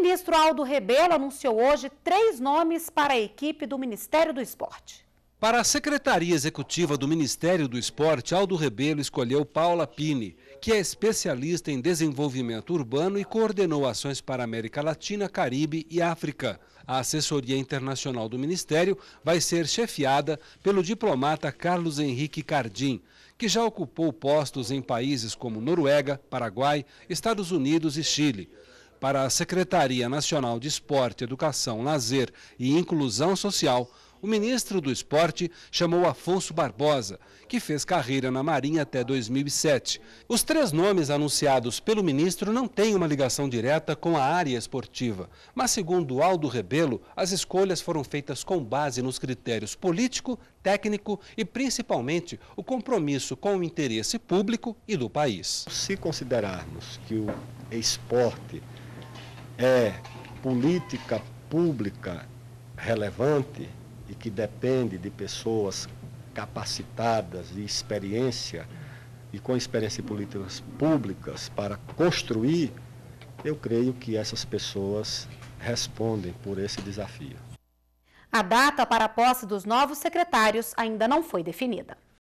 ministro Aldo Rebelo anunciou hoje três nomes para a equipe do Ministério do Esporte. Para a Secretaria Executiva do Ministério do Esporte, Aldo Rebelo escolheu Paula Pini, que é especialista em desenvolvimento urbano e coordenou ações para América Latina, Caribe e África. A assessoria internacional do Ministério vai ser chefiada pelo diplomata Carlos Henrique Cardim, que já ocupou postos em países como Noruega, Paraguai, Estados Unidos e Chile. Para a Secretaria Nacional de Esporte, Educação, Lazer e Inclusão Social, o ministro do Esporte chamou Afonso Barbosa, que fez carreira na Marinha até 2007. Os três nomes anunciados pelo ministro não têm uma ligação direta com a área esportiva, mas, segundo Aldo Rebelo, as escolhas foram feitas com base nos critérios político, técnico e, principalmente, o compromisso com o interesse público e do país. Se considerarmos que o esporte é política pública relevante e que depende de pessoas capacitadas e experiência e com experiência em políticas públicas para construir, eu creio que essas pessoas respondem por esse desafio. A data para a posse dos novos secretários ainda não foi definida.